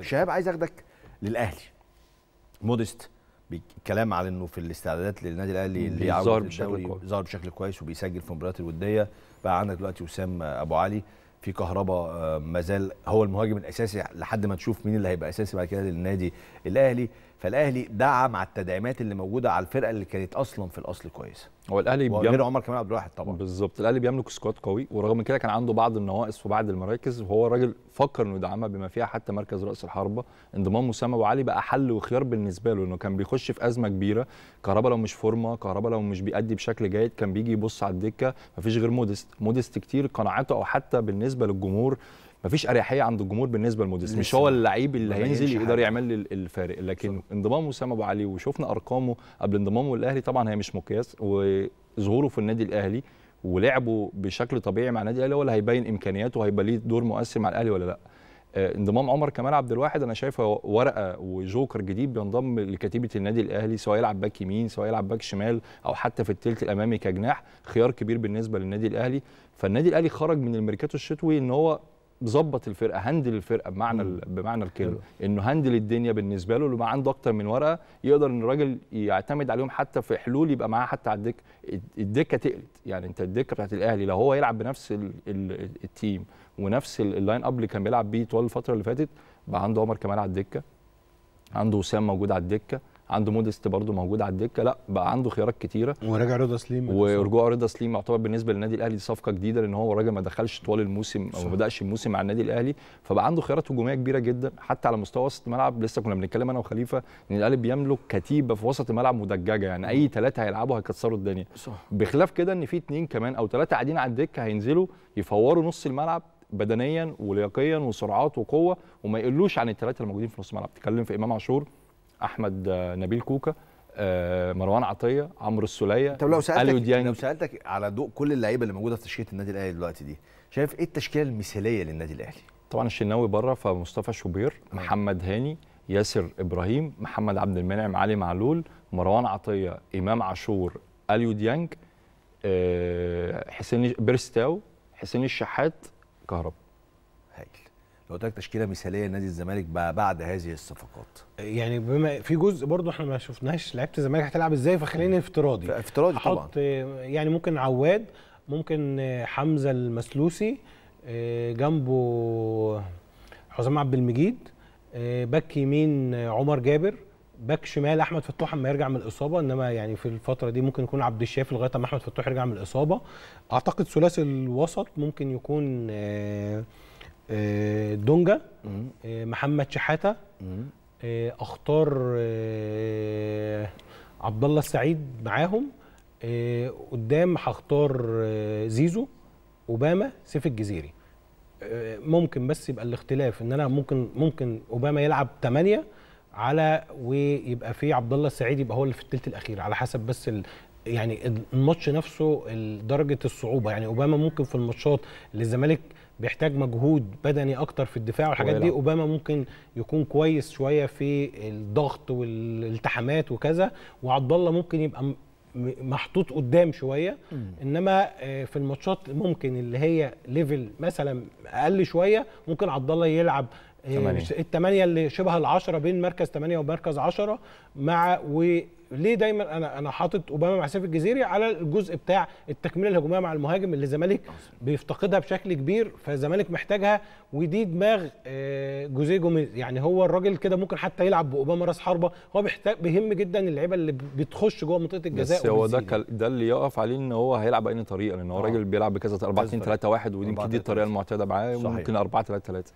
شهاب طيب. عايز اخدك للاهلي مودست الكلام على انه في الاستعدادات للنادي الاهلي اللي ظهر بشكل كويس وبيسجل في المباريات الوديه بقى عندك دلوقتي وسام ابو علي في كهربا آه، ما زال هو المهاجم الاساسي لحد ما نشوف مين اللي هيبقى اساسي بعد كده للنادي الاهلي فالاهلي دعم على التدعيمات اللي موجوده على الفرقه اللي كانت اصلا في الاصل كويسه هو الاهلي غير عمر كمال عبد الواحد طبعا بالظبط الاهلي بيملك سكواد قوي ورغم كده كان عنده بعض النواقص في بعض المراكز وهو راجل فكر انه يدعمها بما فيها حتى مركز راس الحربه انضمام اسامه ابو علي بقى حل وخيار بالنسبه له انه كان بيخش في ازمه كبيره كهربا لو مش فورمه كهربا لو مش بيأدي بشكل جيد كان بيجي يبص على الدكه مفيش غير مودست مودست كتير قناعاته او حتى بالنسبه للجمهور مفيش اريحيه عند الجمهور بالنسبه لموديس مش هو اللعيب اللي هينزل يقدر يعمل الفارق لكن صح. انضمام وسام ابو علي وشفنا ارقامه قبل انضمامه للاهلي طبعا هي مش مقياس وظهوره في النادي الاهلي ولعبه بشكل طبيعي مع النادي الاهلي هو اللي هيبين امكانياته وهيبقى ليه دور مؤثر مع الاهلي ولا لا آه، انضمام عمر كمال عبد الواحد انا شايفه ورقه وجوكر جديد بينضم لكتيبه النادي الاهلي سواء يلعب باك يمين سواء يلعب باك شمال او حتى في الثلث الامامي كجناح خيار كبير بالنسبه للنادي الاهلي فالنادي الاهلي خرج من الميركاتو الشتوي ان هو ظبط الفرقه هندل الفرقه بمعنى بمعنى الكلمه انه هندل الدنيا بالنسبه له اللي بقى عنده اكتر من ورقه يقدر ان الراجل يعتمد عليهم حتى في حلول يبقى معاه حتى على الدكه الدكه تقلت يعني انت الدكه بتاعت الاهلي لو هو يلعب بنفس ال ال التيم ونفس اللاين اب اللي كان بيلعب بيه طوال الفتره اللي فاتت بقى عنده عمر كمال على الدكه عنده وسام موجود على الدكه عنده مودست برضه موجود على الدكه لا بقى عنده خيارات كتيره ورجع رضا سليم ورجوع رضا سليم يعتبر بالنسبه للنادي الاهلي صفقه جديده لان هو راجل ما دخلش طوال الموسم او ما بداش الموسم مع النادي الاهلي فبقى عنده خيارات هجوميه كبيره جدا حتى على مستوى وسط الملعب لسه كنا بنتكلم انا وخليفه ان الاهلي بيملك كتيبه في وسط الملعب مدججه يعني اي ثلاثه هيلعبوا هيكسروا الدنيا صح. بخلاف كده ان في اثنين كمان او ثلاثه قاعدين على الدكه هينزلوا يفوروا نص الملعب بدنيا ولياقيا وسرعات وقوه وما يقلوش عن الثلاثه الموجودين في نص الملعب تكلم في امام عاشور احمد آه، نبيل كوكا آه، مروان عطيه عمرو السوليه طب لو سالتك لو سالتك على ضوء كل اللعيبه اللي موجوده في تشكيله النادي الاهلي دلوقتي دي شايف ايه التشكيله المثاليه للنادي الاهلي طبعا الشناوي بره فمصطفى شوبير محمد هاني ياسر ابراهيم محمد عبد المنعم علي معلول مروان عطيه امام عاشور اليو ديانج آه، حسين بيرستاو حسين الشحات كهرب هايل قلت تشكيله مثاليه لنادي الزمالك بعد هذه الصفقات يعني بما في جزء برضه احنا ما شفناش لعيبه الزمالك هتلعب ازاي فخليني افتراضي افتراضي طبعا يعني ممكن عواد ممكن حمزه المسلوسي آه، جنبه حسام عبد المجيد آه، باك يمين عمر جابر باك شمال احمد فتوح اما يرجع من الاصابه انما يعني في الفتره دي ممكن يكون عبد الشافي لغايه اما احمد فتوح يرجع من الاصابه اعتقد ثلاثي الوسط ممكن يكون آه، آه، دونجا آه، محمد شحاته آه، اختار عبد الله السعيد معاهم قدام هختار زيزو اوباما سيف الجزيري ممكن بس يبقى الاختلاف ان انا ممكن ممكن اوباما يلعب 8 على ويبقى في عبد الله السعيد يبقى هو اللي في الثلث الاخير على حسب بس يعني الماتش نفسه درجه الصعوبه يعني اوباما ممكن في الماتشات اللي الزمالك بيحتاج مجهود بدني اكتر في الدفاع والحاجات دي اوباما ممكن يكون كويس شويه في الضغط والالتحامات وكذا وعبد الله ممكن يبقى محطوط قدام شويه انما آه، في الماتشات ممكن اللي هي ليفل مثلا اقل شويه ممكن عبد الله يلعب 8 8 اللي شبه ال10 بين مركز 8 ومركز 10 مع وليه دايما انا انا حاطط اوباما مع سيف الجزيري على الجزء بتاع التكمله الهجوميه مع المهاجم اللي الزمالك بيفتقدها بشكل كبير فالزمالك محتاجها ودي دماغ آه، جوزيه جوميز يعني هو الراجل كده ممكن حتى يلعب باوباما راس حربه هو بيحتاج بيهم جدا اللعيبه اللي بتخش جوه منطقه الجزاء بس هو ده ده اللي يقف عليه ان هو هيلعب باي طريقه لان هو آه. راجل بيلعب بكذا 4 2 3 1 ودي دي الطريقه المعتاده معاه وممكن 4 3 3